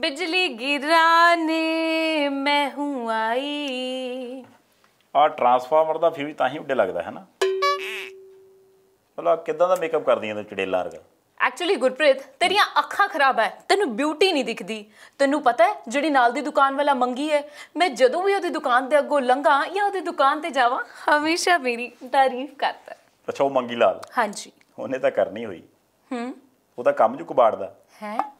ਬਿਜਲੀ ਗਿਰਾਨੇ ਮੈਂ ਹੂੰ ਆਈ ਆ ਟਰਾਂਸਫਾਰਮਰ ਦਾ ਫਿਊਜ਼ ਤਾਂ ਹੀ ਉੱਡੇ ਲੱਗਦਾ ਹੈ ਨਾ ਬਲਾ ਕਿਦਾਂ ਦਾ ਮੇਕਅਪ ਕਰਦੀਆਂ ਤੂੰ ਚੜੇਲਾ ਵਰਗਾ ਐਕਚੁਅਲੀ ਗੁਰਪ੍ਰੀਤ ਤੇਰੀਆਂ ਅੱਖਾਂ ਖਰਾਬ ਐ ਤੈਨੂੰ ਬਿਊਟੀ ਨਹੀਂ ਦਿਖਦੀ ਤੈਨੂੰ ਪਤਾ ਹੈ ਜਿਹੜੀ ਨਾਲ ਦੀ ਦੁਕਾਨ ਵਾਲਾ ਮੰਗੀ ਐ ਮੈਂ ਜਦੋਂ ਵੀ ਉਹਦੀ ਦੁਕਾਨ ਦੇ ਅੱਗੋਂ ਲੰਘਾਂ ਜਾਂ ਉਹਦੀ ਦੁਕਾਨ ਤੇ ਜਾਵਾਂ ਹਮੇਸ਼ਾ ਮੇਰੀ ਤਾਰੀਫ ਕਰਦਾ ਅੱਛਾ ਉਹ ਮੰਗੀ ਲਾਲ ਹਾਂਜੀ ਉਹਨੇ ਤਾਂ ਕਰਨੀ ਹੋਈ ਹੂੰ ਉਹਦਾ ਕੰਮ ਜੁ ਕਬਾੜਦਾ ਹੈ